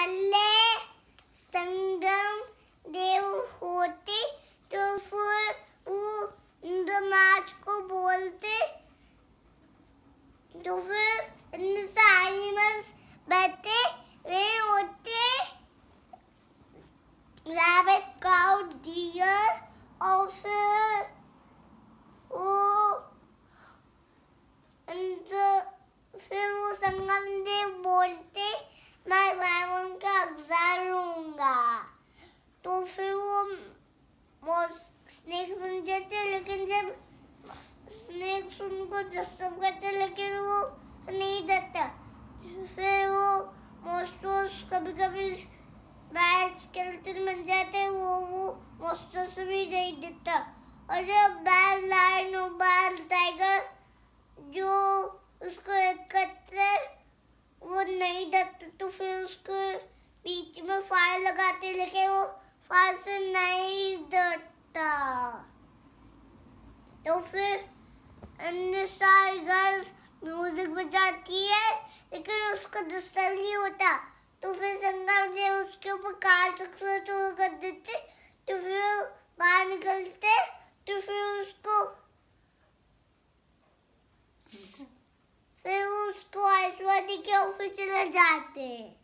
पल्ले संगम देव होते तो फिर वो इंद्रमाच को बोलते तो फिर एनिमल्स बते वे होते rabbit, cow, और फिर स्नेक सुन जाते लेकिन जब स्नेक्स उनको डिस्टर्ब करते लेकिन वो नहीं देता फिर वो मोस्टर्स कभी कभी बैड स्केलेटन बन जाते हैं वो वो मोस्टर्स भी नहीं डरता और जब बैड लाइन और बैड टाइगर जो उसको एक करते वो नहीं डरते तो फिर उसके बीच में फायर लगाते लेकिन वो पास नहीं डरता तो फिर सारी गर्ल्स म्यूजिक बजाती है लेकिन उसको डिस्टर्ब नहीं होता तो फिर संगम ने उसके ऊपर कार चक्कर तो कर देते तो फिर बाहर निकलते तो फिर उसको फिर उसको आयुष्मान के ऑफिस चले जाते हैं